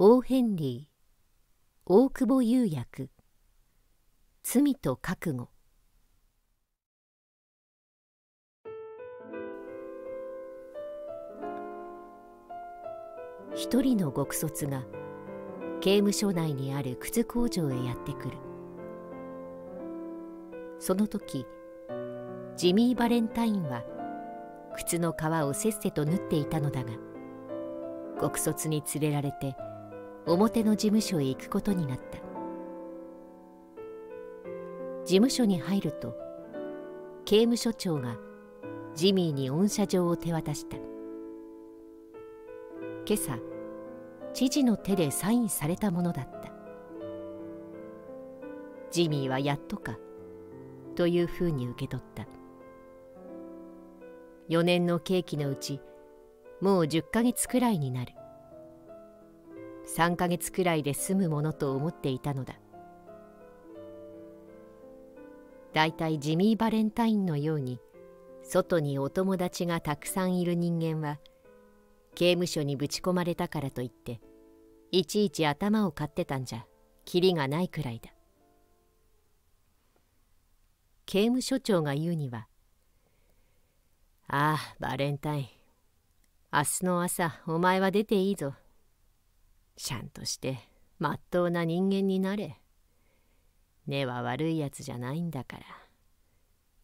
オー・ヘンリー大久保釉薬罪と覚悟一人の獄卒が刑務所内にある靴工場へやってくるその時ジミー・バレンタインは靴の皮をせっせと縫っていたのだが獄卒に連れられて表の事務所へ行くことになった事務所に入ると刑務所長がジミーに恩赦状を手渡した今朝知事の手でサインされたものだったジミーはやっとかというふうに受け取った4年の刑期のうちもう10ヶ月くらいになる3ヶ月くらいで済むものと思っていたのだだいたいジミー・バレンタインのように外にお友達がたくさんいる人間は刑務所にぶち込まれたからといっていちいち頭を買ってたんじゃきりがないくらいだ刑務所長が言うには「ああバレンタイン明日の朝お前は出ていいぞちゃんとしてまっとうな人間になれ根は悪いやつじゃないんだから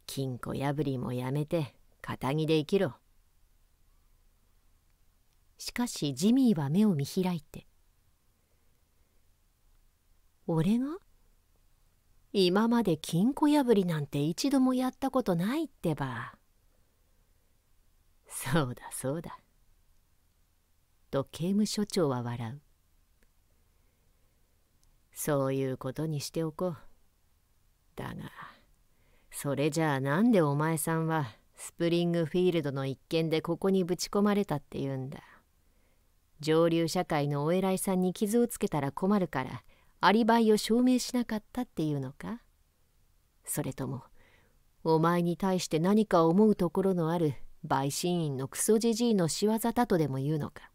金庫破りもやめて片気で生きろしかしジミーは目を見開いて「俺が今まで金庫破りなんて一度もやったことないってば」「そうだそうだ」と刑務所長は笑うそういうことにしておこう。だが、それじゃあなんでお前さんはスプリングフィールドの一件でここにぶち込まれたって言うんだ。上流社会のお偉いさんに傷をつけたら困るから、アリバイを証明しなかったっていうのかそれとも、お前に対して何か思うところのある陪審員のクソじじいの仕業だとでも言うのか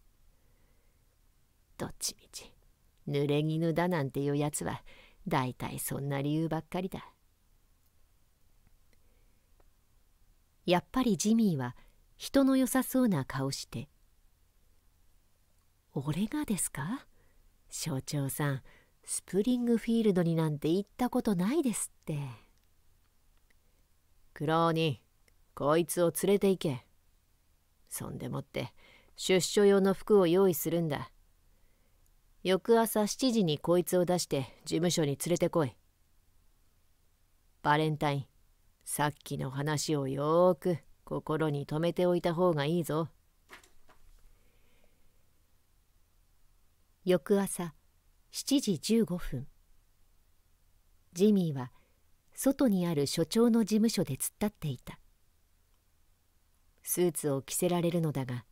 どっちみち。濡れ衣だなんていうやつは大体そんな理由ばっかりだやっぱりジミーは人の良さそうな顔して「俺がですか所長さんスプリングフィールドになんて行ったことないですって」「クローニーこいつを連れて行け」そんでもって出所用の服を用意するんだ。翌朝7時にこいつを出して事務所に連れてこい。バレンタイン、さっきの話をよーく心に留めておいた方がいいぞ。翌朝7時15分。ジミーは外にある所長の事務所で突っ立っていた。スーツを着せられるのだが、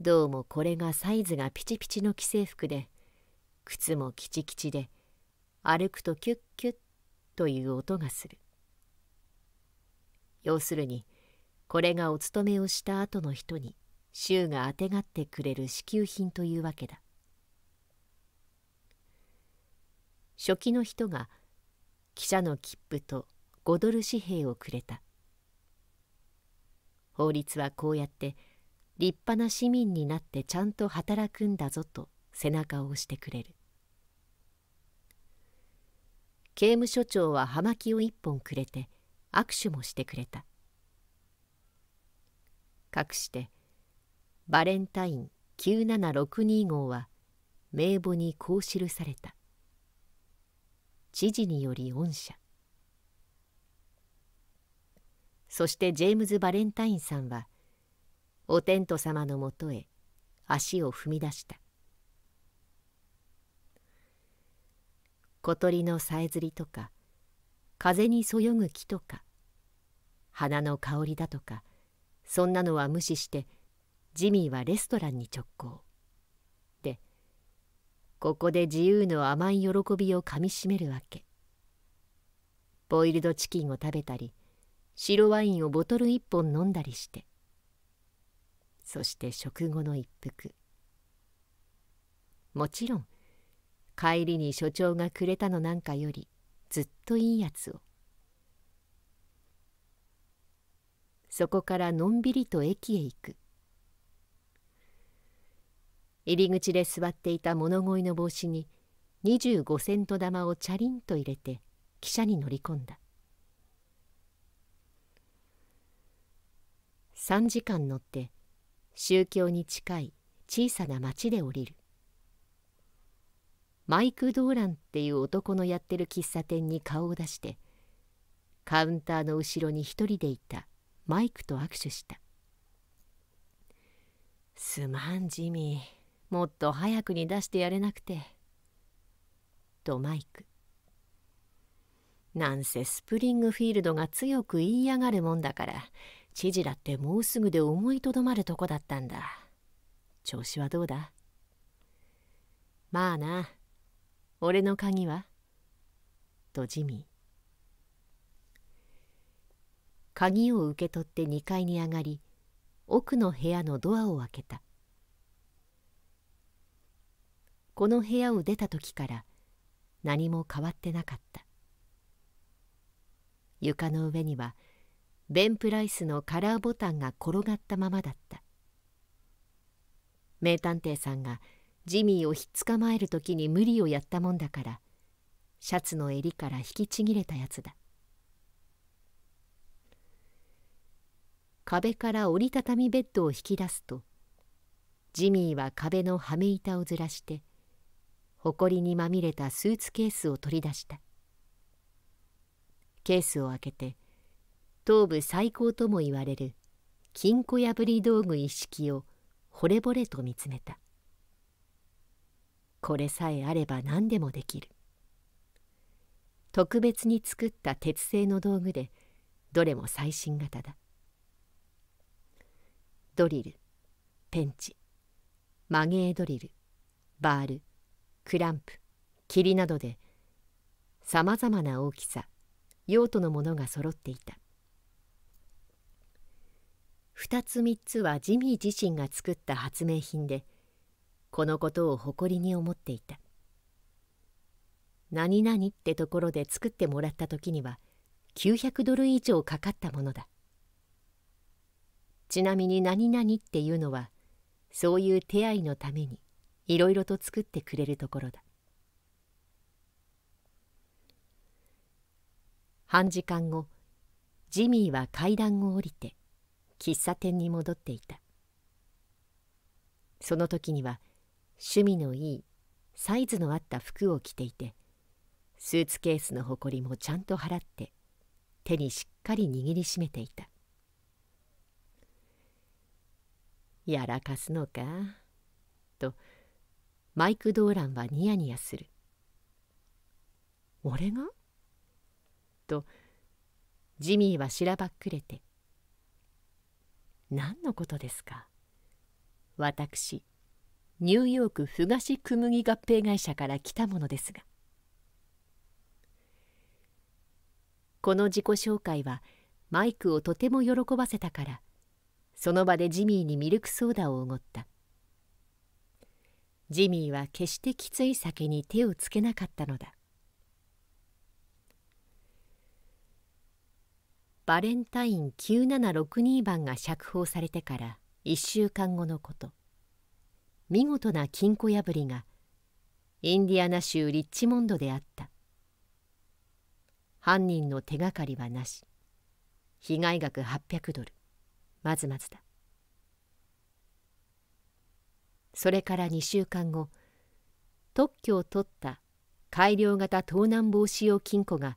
どうもこれがサイズがピチピチの既製服で、靴もきちきちで歩くとキュッキュッという音がする要するにこれがお勤めをした後の人に衆があてがってくれる支給品というわけだ初期の人が汽車の切符と5ドル紙幣をくれた法律はこうやって立派な市民になってちゃんと働くんだぞと背中を押してくれる刑務所長は葉巻を一本くれて握手もしてくれたかくしてバレンタイン97625号は名簿にこう記された知事により恩赦そしてジェームズ・バレンタインさんはお天道様のもとへ足を踏み出した小鳥のさえずりとか風にそよぐ木とか花の香りだとかそんなのは無視してジミーはレストランに直行でここで自由の甘い喜びをかみしめるわけボイルドチキンを食べたり白ワインをボトル一本飲んだりしてそして食後の一服もちろん帰りに所長がくれたのなんかよりずっといいやつをそこからのんびりと駅へ行く入り口で座っていた物乞いの帽子に25セント玉をチャリンと入れて汽車に乗り込んだ3時間乗って宗教に近い小さな町で降りるマイク・ドーランっていう男のやってる喫茶店に顔を出してカウンターの後ろに一人でいたマイクと握手した「すまんジミーもっと早くに出してやれなくて」とマイクなんせスプリングフィールドが強く言いやがるもんだから知事だってもうすぐで思いとどまるとこだったんだ調子はどうだまあな俺の鍵はとジミー鍵を受け取って2階に上がり奥の部屋のドアを開けたこの部屋を出た時から何も変わってなかった床の上にはベン・プライスのカラーボタンが転がったままだった名探偵さんが「ジミーをひっつかまえる時に無理をやったもんだからシャツの襟から引きちぎれたやつだ壁から折りたたみベッドを引き出すとジミーは壁のはめ板をずらしてほこりにまみれたスーツケースを取り出したケースを開けて頭部最高ともいわれる金庫破り道具一式を惚れ惚れと見つめたこれさえあれば何でもできる特別に作った鉄製の道具でどれも最新型だドリルペンチマゲードリルバールクランプ霧などでさまざまな大きさ用途のものが揃っていた2つ3つはジミー自身が作った発明品でこのことを誇りに思っていた何々ってところで作ってもらった時には900ドル以上かかったものだちなみに何々っていうのはそういう手合いのためにいろいろと作ってくれるところだ半時間後ジミーは階段を降りて喫茶店に戻っていたその時には趣味のいいサイズのあった服を着ていてスーツケースのほこりもちゃんと払って手にしっかり握りしめていた「やらかすのか」とマイク・ドーランはニヤニヤする「俺が?」とジミーはしらばっくれて「何のことですか私ニューヨーク東小麦合併会社から来たものですがこの自己紹介はマイクをとても喜ばせたからその場でジミーにミルクソーダをおごったジミーは決してきつい酒に手をつけなかったのだバレンタイン9762番が釈放されてから1週間後のこと見事な金庫破りがインディアナ州リッチモンドであった犯人の手がかりはなし被害額800ドルまずまずだそれから2週間後特許を取った改良型盗難防止用金庫が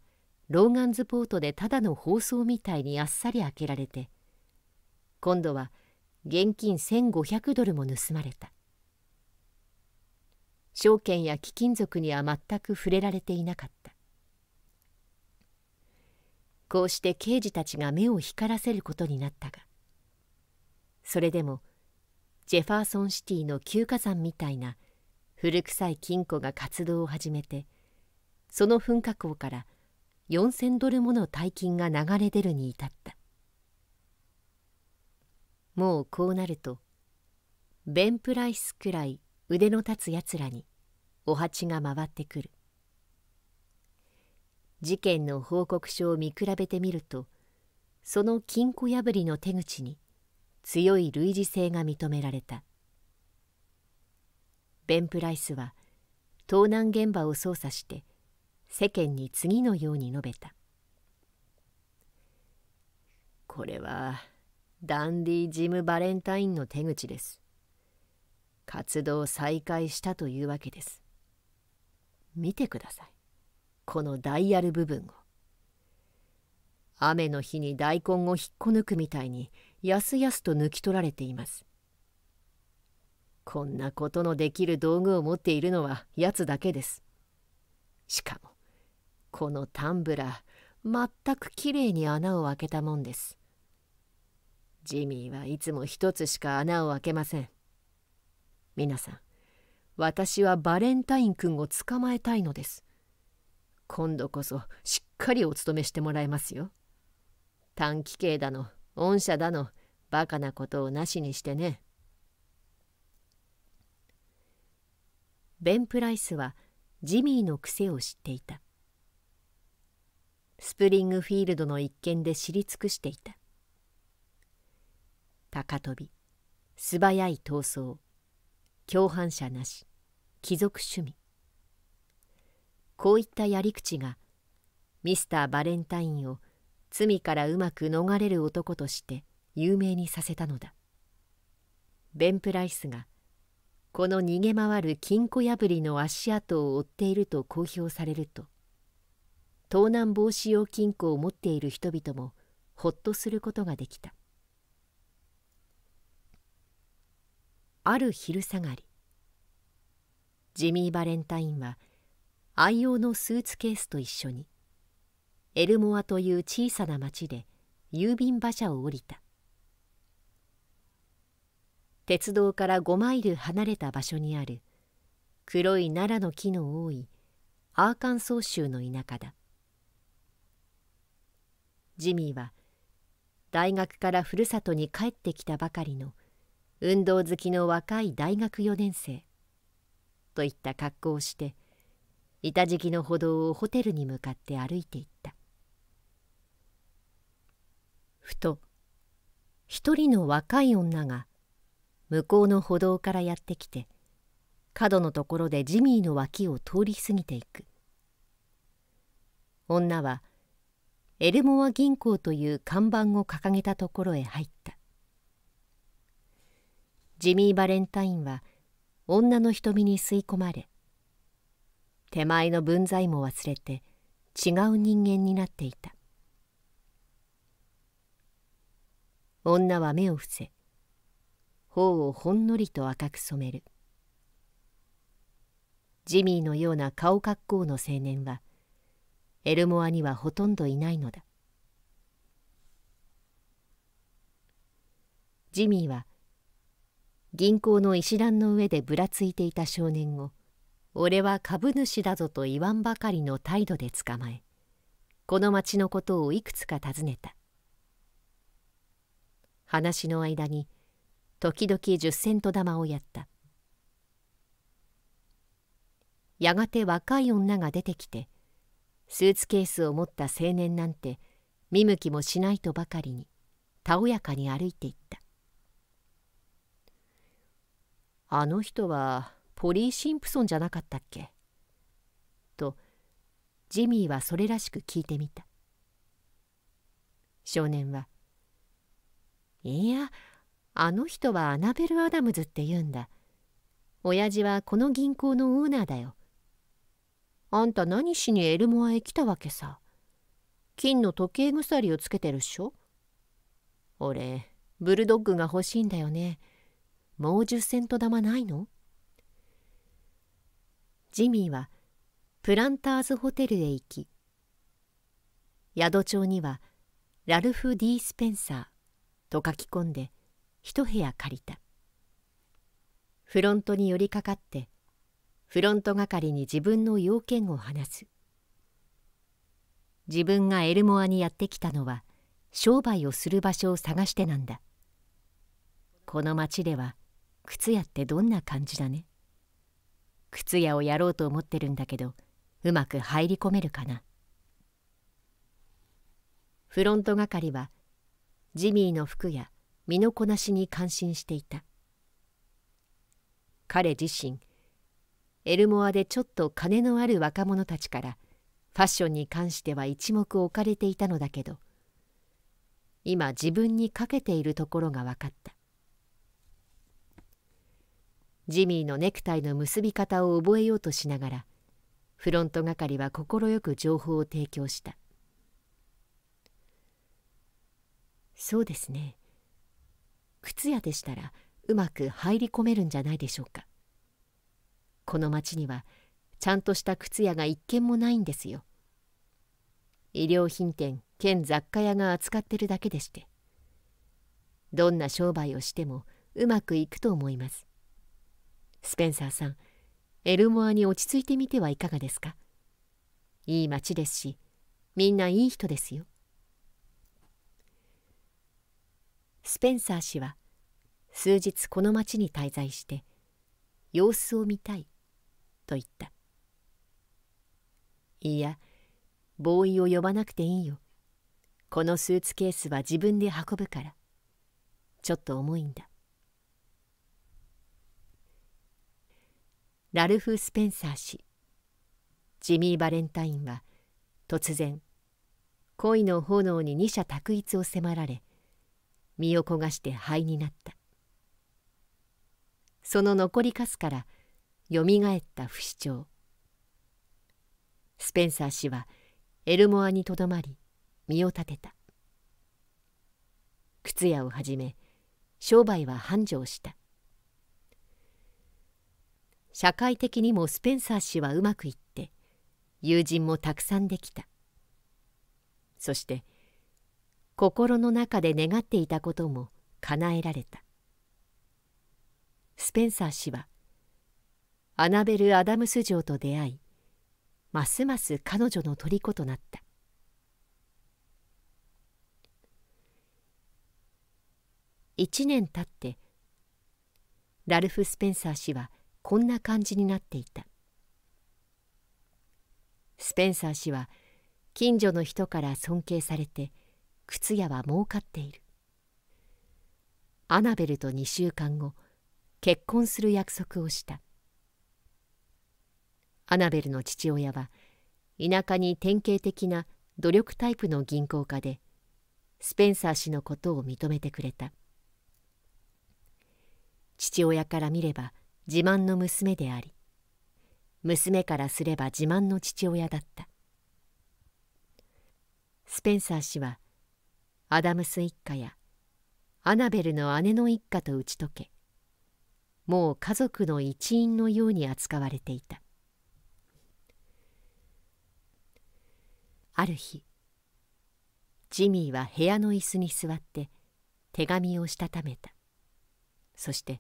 ローガンズポートでただの包装みたいにあっさり開けられて今度は現金1500ドルも盗まれた証券や貴金属には全く触れられていなかったこうして刑事たちが目を光らせることになったがそれでもジェファーソンシティの旧火山みたいな古臭い金庫が活動を始めてその噴火口から4,000ドルもの大金が流れ出るに至ったもうこうなるとベン・プライスくらい腕の立つやつらにお鉢が回ってくる事件の報告書を見比べてみるとその金庫破りの手口に強い類似性が認められたベン・プライスは盗難現場を捜査して世間に次のように述べた「これはダンディ・ジム・バレンタインの手口です」活動再開したというわけです見てくださいこのダイヤル部分を雨の日に大根を引っこ抜くみたいにやすやすと抜き取られていますこんなことのできる道具を持っているのはやつだけですしかもこのタンブラー全くきれいに穴を開けたもんですジミーはいつも一つしか穴を開けません皆さん私はバレンタイン君を捕まえたいのです。今度こそしっかりお勤めしてもらえますよ。短期刑だの、恩赦だの、バカなことをなしにしてね。ベン・プライスはジミーの癖を知っていた。スプリングフィールドの一件で知り尽くしていた。高飛び、素早い逃走、共犯者なし貴族趣味こういったやり口がミスター・バレンタインを罪からうまく逃れる男として有名にさせたのだベン・プライスがこの逃げ回る金庫破りの足跡を追っていると公表されると盗難防止用金庫を持っている人々もほっとすることができたある昼下がりジミー・バレンタインは愛用のスーツケースと一緒にエルモアという小さな町で郵便馬車を降りた鉄道から5マイル離れた場所にある黒い奈良の木の多いアーカンソー州の田舎だジミーは大学からふるさとに帰ってきたばかりの運動好きの若い大学四年生といった格好をして板敷きの歩道をホテルに向かって歩いていったふと一人の若い女が向こうの歩道からやってきて角のところでジミーの脇を通り過ぎていく女はエルモア銀行という看板を掲げたところへ入ったジミー・バレンタインは女の瞳に吸い込まれ手前の分際も忘れて違う人間になっていた女は目を伏せ頬をほんのりと赤く染めるジミーのような顔格好の青年はエルモアにはほとんどいないのだジミーは銀行の石段の上でぶらついていた少年を俺は株主だぞと言わんばかりの態度で捕まえこの町のことをいくつか尋ねた話の間に時々10セント玉をやったやがて若い女が出てきてスーツケースを持った青年なんて見向きもしないとばかりにたおやかに歩いていったあの人はポリー・シンプソンじゃなかったっけとジミーはそれらしく聞いてみた少年は「いやあの人はアナベル・アダムズって言うんだ親父はこの銀行のオーナーだよあんた何しにエルモアへ来たわけさ金の時計鎖をつけてるっしょ俺ブルドッグが欲しいんだよね」もう10セント玉ないのジミーはプランターズホテルへ行き宿帳にはラルフ・ディ・スペンサーと書き込んで一部屋借りたフロントに寄りかかってフロント係に自分の要件を話す自分がエルモアにやってきたのは商売をする場所を探してなんだこの町では靴屋ってどんな感じだね靴屋をやろうと思ってるんだけどうまく入り込めるかなフロント係はジミーの服や身のこなしに感心していた彼自身エルモアでちょっと金のある若者たちからファッションに関しては一目置かれていたのだけど今自分にかけているところが分かったジミーのネクタイの結び方を覚えようとしながらフロント係は快く情報を提供したそうですね靴屋でしたらうまく入り込めるんじゃないでしょうかこの町にはちゃんとした靴屋が一軒もないんですよ衣料品店兼雑貨屋が扱ってるだけでしてどんな商売をしてもうまくいくと思いますスペンサーさん、エルモアに落ち着いてみてはいかがですかいい町ですし、みんないい人ですよ。スペンサー氏は数日この町に滞在して様子を見たいと言ったいやボーイを呼ばなくていいよこのスーツケースは自分で運ぶからちょっと重いんだラルフ・スペンサー氏ジミー・バレンタインは突然恋の炎に二者択一を迫られ身を焦がして灰になったその残りかすからよみがえった不死鳥スペンサー氏はエルモアにとどまり身を立てた靴屋をはじめ商売は繁盛した社会的にもスペンサー氏はうまくいって友人もたくさんできたそして心の中で願っていたことも叶えられたスペンサー氏はアナベル・アダムス嬢と出会いますます彼女の虜となった1年たってラルフ・スペンサー氏はこんな感じになっていたスペンサー氏は近所の人から尊敬されて靴屋は儲かっているアナベルと2週間後結婚する約束をしたアナベルの父親は田舎に典型的な努力タイプの銀行家でスペンサー氏のことを認めてくれた父親から見れば自慢の娘であり娘からすれば自慢の父親だったスペンサー氏はアダムス一家やアナベルの姉の一家と打ち解けもう家族の一員のように扱われていたある日ジミーは部屋の椅子に座って手紙をしたためたそして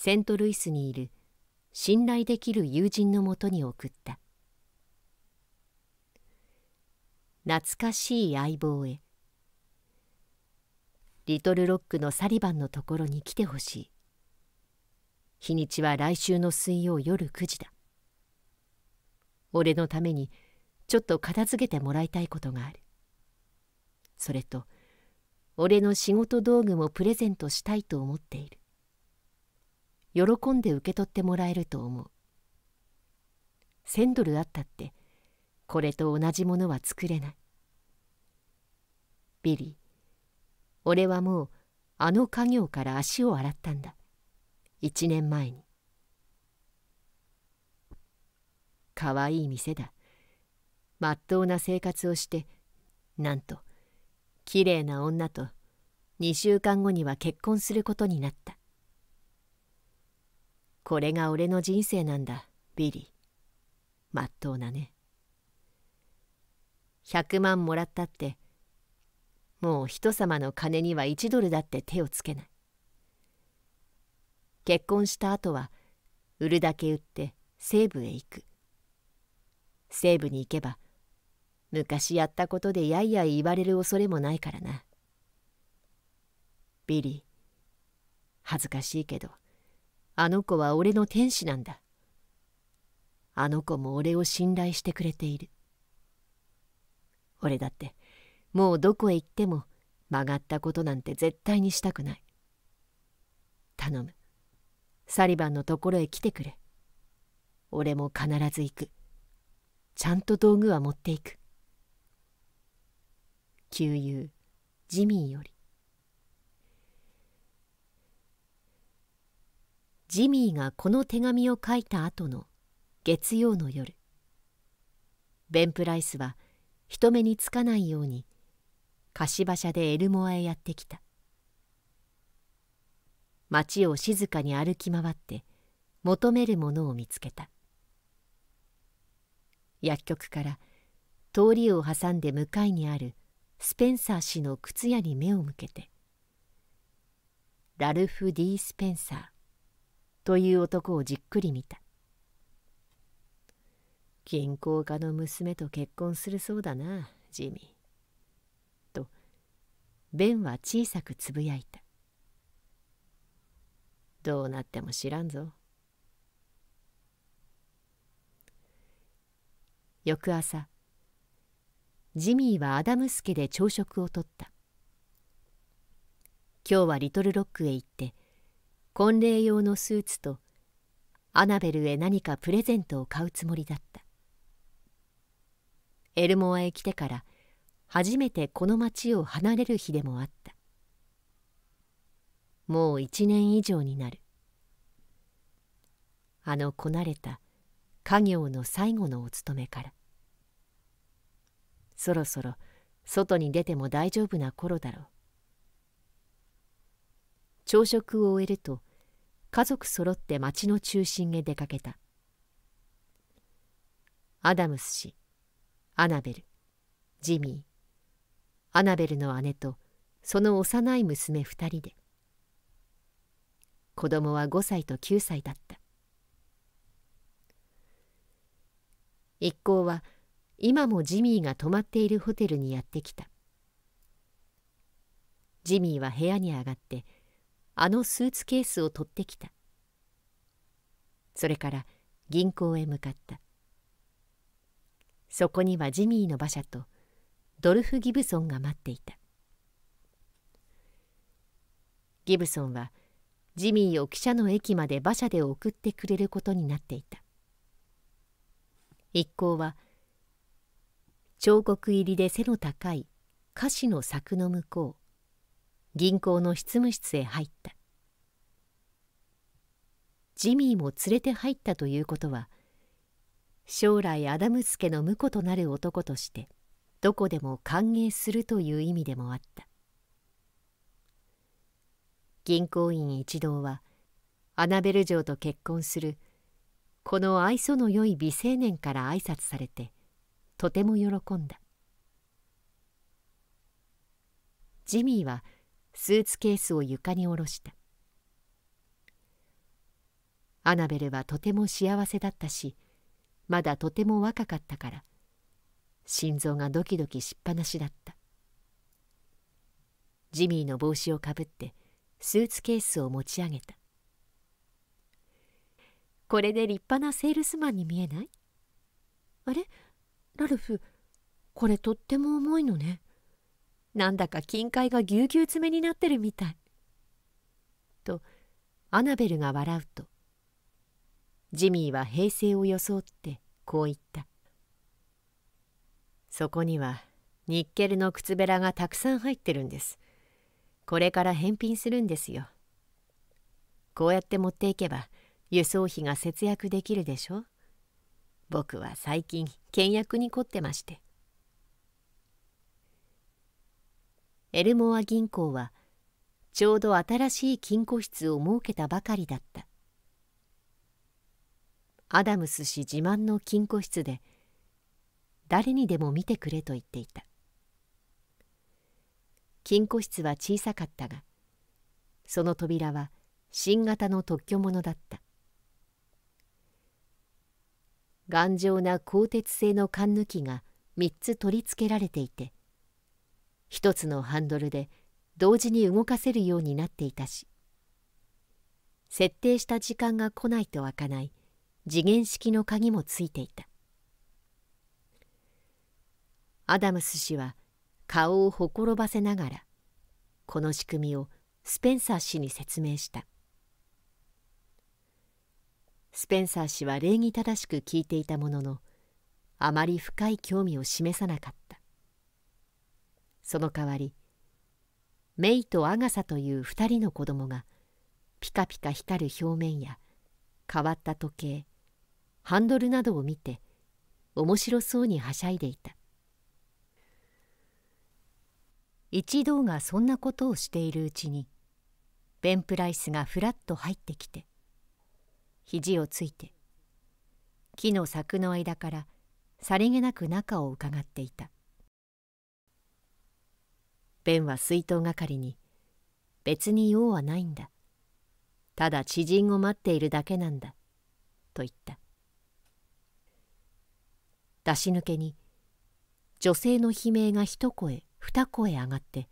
セントルイスにいる信頼できる友人のもとに送った懐かしい相棒へリトルロックのサリバンのところに来てほしい日にちは来週の水曜夜9時だ俺のためにちょっと片付けてもらいたいことがあるそれと俺の仕事道具もプレゼントしたいと思っている喜んで受け取ってもらえると思う1,000ドルあったってこれと同じものは作れないビリー俺はもうあの家業から足を洗ったんだ1年前にかわいい店だまっとうな生活をしてなんときれいな女と2週間後には結婚することになったこれが俺の人生なんだビリーまっとうなね100万もらったってもう人様の金には1ドルだって手をつけない結婚した後は売るだけ売って西部へ行く西部に行けば昔やったことでやいやい言われる恐れもないからなビリー恥ずかしいけどあの子は俺の天使なんだ。あの子も俺を信頼してくれている。俺だって、もうどこへ行っても曲がったことなんて絶対にしたくない。頼む。サリバンのところへ来てくれ。俺も必ず行く。ちゃんと道具は持っていく。旧友、ジミーより。ジミーがこの手紙を書いた後の月曜の夜ベン・プライスは人目につかないように貸し馬車でエルモアへやってきた町を静かに歩き回って求めるものを見つけた薬局から通りを挟んで向かいにあるスペンサー氏の靴屋に目を向けて「ラルフ・ディ・スペンサーという男をじっくり見た銀行家の娘と結婚するそうだなジミーとベンは小さくつぶやいたどうなっても知らんぞ翌朝ジミーはアダムス家で朝食をとった今日はリトルロックへ行って婚礼用のスーツとアナベルへ何かプレゼントを買うつもりだったエルモアへ来てから初めてこの町を離れる日でもあったもう一年以上になるあのこなれた家業の最後のお勤めからそろそろ外に出ても大丈夫な頃だろう朝食を終えると家族そろって町の中心へ出かけたアダムス氏アナベルジミーアナベルの姉とその幼い娘2人で子供は5歳と9歳だった一行は今もジミーが泊まっているホテルにやってきたジミーは部屋に上がってあのスーツケースを取ってきたそれから銀行へ向かったそこにはジミーの馬車とドルフ・ギブソンが待っていたギブソンはジミーを汽車の駅まで馬車で送ってくれることになっていた一行は彫刻入りで背の高い菓子の柵の向こう銀行の執務室へ入ったジミーも連れて入ったということは将来アダムス家の婿となる男としてどこでも歓迎するという意味でもあった銀行員一同はアナベル城と結婚するこの愛想の良い美青年から挨拶されてとても喜んだジミーは「スーツケースを床に下ろしたアナベルはとても幸せだったしまだとても若かったから心臓がドキドキしっぱなしだったジミーの帽子をかぶってスーツケースを持ち上げたこれで立派なセールスマンに見えないあれラルフこれとっても重いのねなんだか金塊がぎゅうぎゅう詰めになってるみたい。とアナベルが笑うとジミーは平静を装ってこう言った。そこにはニッケルの靴べらがたくさん入ってるんです。これから返品するんですよ。こうやって持っていけば輸送費が節約できるでしょ僕は最近倹約に凝ってましてエルモア銀行はちょうど新しい金庫室を設けたばかりだったアダムス氏自慢の金庫室で誰にでも見てくれと言っていた金庫室は小さかったがその扉は新型の特許ものだった頑丈な鋼鉄製の缶抜きが3つ取り付けられていて一つのハンドルで同時に動かせるようになっていたし設定した時間が来ないと開かない次元式の鍵もついていたアダムス氏は顔をほころばせながらこの仕組みをスペンサー氏に説明したスペンサー氏は礼儀正しく聞いていたもののあまり深い興味を示さなかったその代わりメイとアガサという2人の子供がピカピカ光る表面や変わった時計ハンドルなどを見て面白そうにはしゃいでいた一同がそんなことをしているうちにベン・プライスがふらっと入ってきて肘をついて木の柵の間からさりげなく中をうかがっていたベンは水筒係に「別に用はないんだただ知人を待っているだけなんだ」と言った出し抜けに女性の悲鳴が一声二声上がって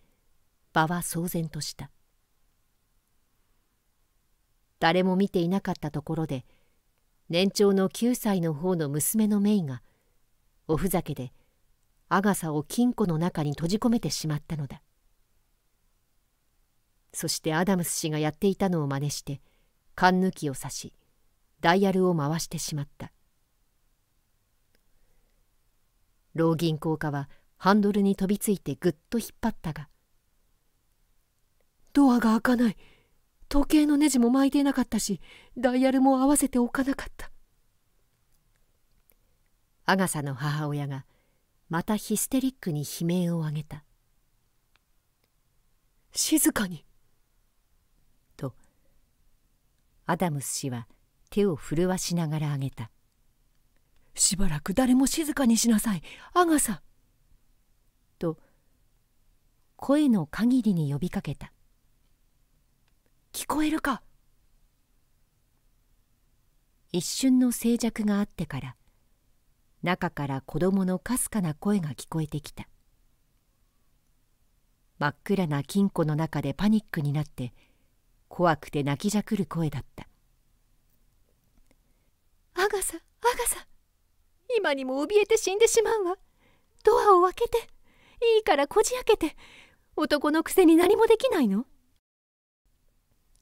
場は騒然とした誰も見ていなかったところで年長の9歳の方の娘のメイがおふざけでアガサを金庫の中に閉じ込めてしまったのだそしてアダムス氏がやっていたのを真似して缶抜きを刺しダイヤルを回してしまった老銀行家はハンドルに飛びついてぐっと引っ張ったがドアが開かない時計のネジも巻いていなかったしダイヤルも合わせておかなかったアガサの母親がまたヒステリックに悲鳴を上げた静かにアダムス氏は手を震わしながらあげたしばらく誰も静かにしなさいアガサと声の限りに呼びかけた聞こえるか一瞬の静寂があってから中から子供のかすかな声が聞こえてきた真っ暗な金庫の中でパニックになって怖くて泣きじゃくる声だった「アガサアガサ今にも怯えて死んでしまうわドアを開けていいからこじ開けて男のくせに何もできないの?」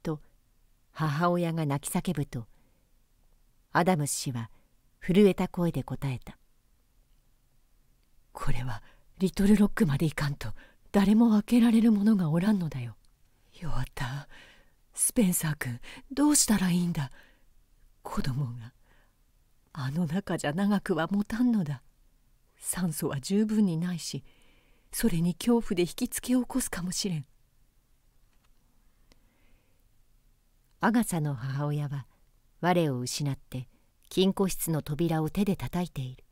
と母親が泣き叫ぶとアダム氏は震えた声で答えた「これはリトルロックまで行かんと誰も開けられる者がおらんのだよ」「弱ったスペンサー君どうしたらいいんだ子供があの中じゃ長くは持たんのだ酸素は十分にないしそれに恐怖で引きつけを起こすかもしれんアガサの母親は我を失って金庫室の扉を手で叩いている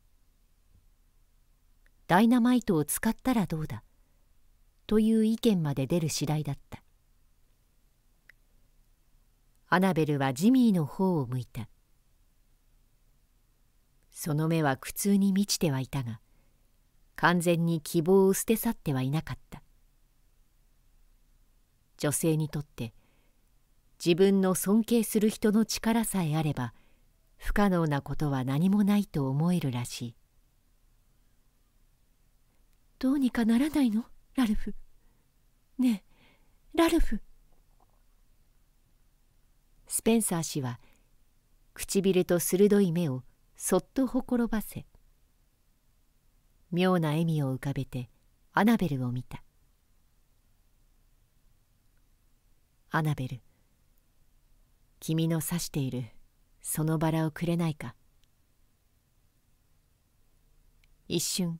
ダイナマイトを使ったらどうだという意見まで出る次第だったアナベルはジミーの方を向いたその目は苦痛に満ちてはいたが完全に希望を捨て去ってはいなかった女性にとって自分の尊敬する人の力さえあれば不可能なことは何もないと思えるらしいどうにかならないのラルフねえラルフスペンサー氏は唇と鋭い目をそっとほころばせ妙な笑みを浮かべてアナベルを見た「アナベル君の指しているそのバラをくれないか」一瞬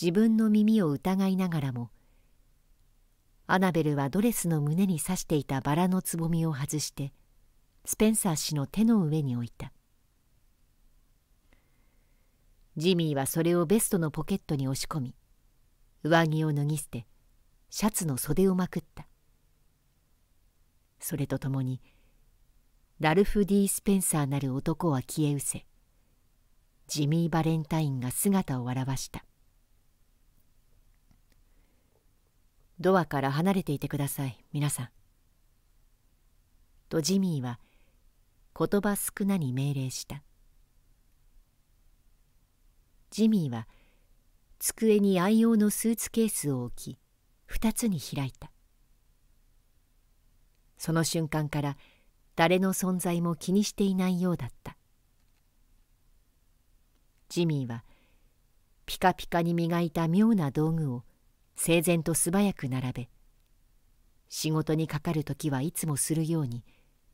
自分の耳を疑いながらもアナベルはドレスの胸に刺していたバラのつぼみを外して「スペンサー氏の手の上に置いたジミーはそれをベストのポケットに押し込み上着を脱ぎ捨てシャツの袖をまくったそれとともにラルフ・ディ・スペンサーなる男は消え失せジミー・バレンタインが姿を現したドアから離れていてください皆さんとジミーは言葉少なに命令したジミーは机に愛用のスーツケースを置き2つに開いたその瞬間から誰の存在も気にしていないようだったジミーはピカピカに磨いた妙な道具を整然と素早く並べ仕事にかかる時はいつもするように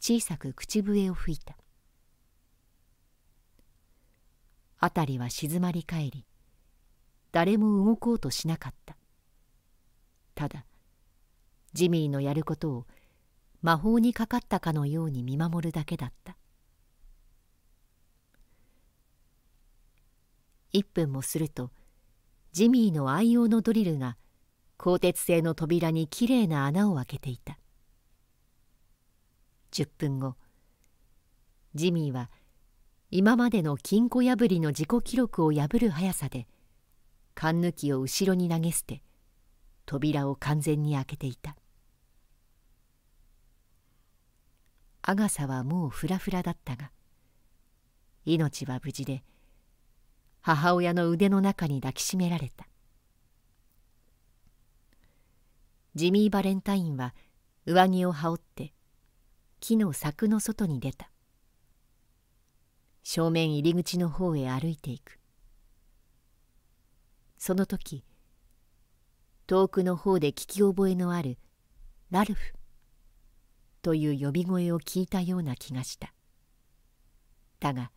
小さく口笛を吹いた辺りは静まり返り誰も動こうとしなかったただジミーのやることを魔法にかかったかのように見守るだけだった1分もするとジミーの愛用のドリルが鋼鉄製の扉にきれいな穴を開けていた10分後ジミーは今までの金庫破りの自己記録を破る速さで缶抜きを後ろに投げ捨て扉を完全に開けていたアガサはもうフラフラだったが命は無事で母親の腕の中に抱きしめられたジミー・バレンタインは上着を羽織って木の柵の外に出た正面入り口の方へ歩いていくその時遠くの方で聞き覚えのある「ラルフ」という呼び声を聞いたような気がしただが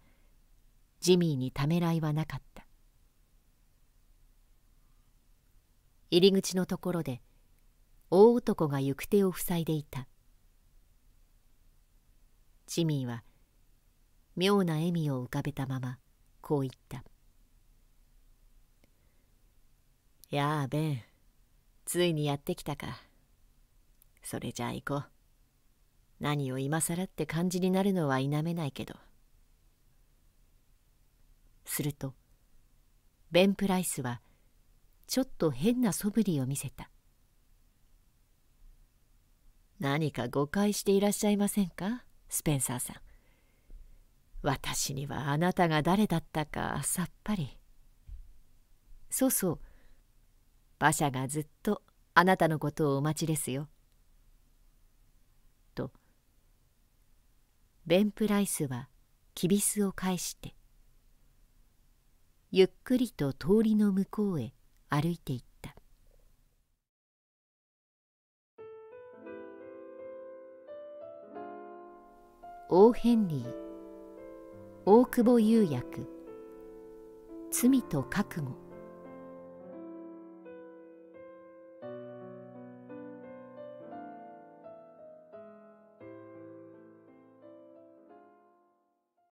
ジミーにためらいはなかった入り口のところで大男が行く手を塞いでいたシミーは妙な笑みを浮かべたままこう言った。やあベンついにやってきたかそれじゃあ行こう何を今更って感じになるのは否めないけどするとベン・プライスはちょっと変なそぶりを見せた何か誤解していらっしゃいませんかスペンサーさん私にはあなたが誰だったかさっぱりそうそう馬車がずっとあなたのことをお待ちですよとベン・プライスはきびすを返してゆっくりと通りの向こうへ歩いていったオーヘンリー大久保雄役罪と覚悟